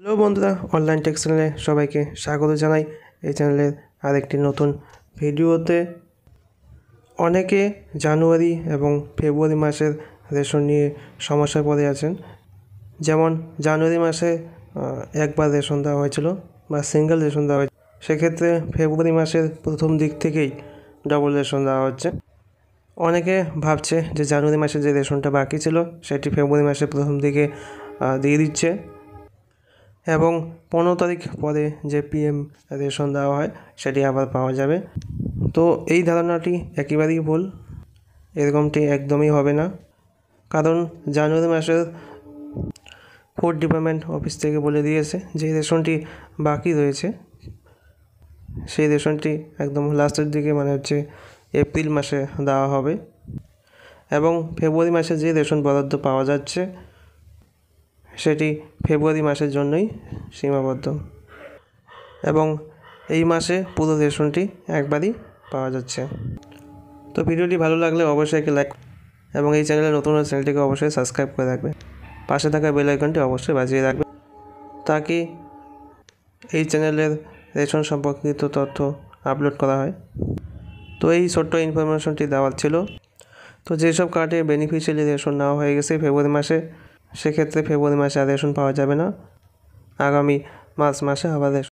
hello বন্ধুরা online text চ্যানেলে সবাইকে স্বাগত জানাই এই চ্যানেলের আরেকটি নতুন ভিডিওতে অনেকে জানুয়ারি এবং ফেব্রুয়ারি মাসের রেশন নিয়ে সমস্যায় পড়ে আছেন যেমন জানুয়ারি মাসে একবার রেশন দেওয়া হয়েছিল বা সিঙ্গেল রেশন দেওয়া হয়েছিল সেক্ষেত্রে ফেব্রুয়ারি মাসের প্রথম দিক থেকেই ডবল রেশন দেওয়া হচ্ছে অনেকে ভাবছে যে জানুয়ারি মাসে যে রেশনটা বাকি ছিল সেটি ফেব্রুয়ারি মাসের প্রথম দিকে দিয়ে দিচ্ছে এবং পনেরো তারিখ পরে যে পিএম রেশন দেওয়া হয় সেটি আবার পাওয়া যাবে তো এই ধারণাটি একেবারেই ভুল এরকমটি একদমই হবে না কারণ জানুয়ারি মাসের ফুড ডিপার্টমেন্ট অফিস থেকে বলে দিয়েছে যে রেশনটি বাকি রয়েছে সেই রেশনটি একদম লাস্টের দিকে মানে হচ্ছে এপ্রিল মাসে দেওয়া হবে এবং ফেব্রুয়ারি মাসে যে রেশন বরাদ্দ পাওয়া যাচ্ছে সেটি ফেব্রুয়ারি মাসের জন্যই সীমাবদ্ধ এবং এই মাসে পুরো রেশনটি একবারই পাওয়া যাচ্ছে তো ভিডিওটি ভালো লাগলে অবশ্যই একটি লাইক এবং এই চ্যানেলে নতুন চ্যানেলটিকে অবশ্যই সাবস্ক্রাইব করে রাখবে পাশে থাকা বেল আইকনটি অবশ্যই বাজিয়ে রাখবে তাকে এই চ্যানেলের রেশন সম্পর্কিত তথ্য আপলোড করা হয় তো এই ছোট্ট ইনফরমেশনটি দেওয়ার ছিল তো যেসব কার্ডে বেনিফিশিয়ালি রেশন নেওয়া হয়ে গেছে ফেব্রুয়ারি মাসে সেক্ষেত্রে ফেব্রুয়ারি মাসে আর রেশন পাওয়া যাবে না আগামী মার্চ মাসে আবার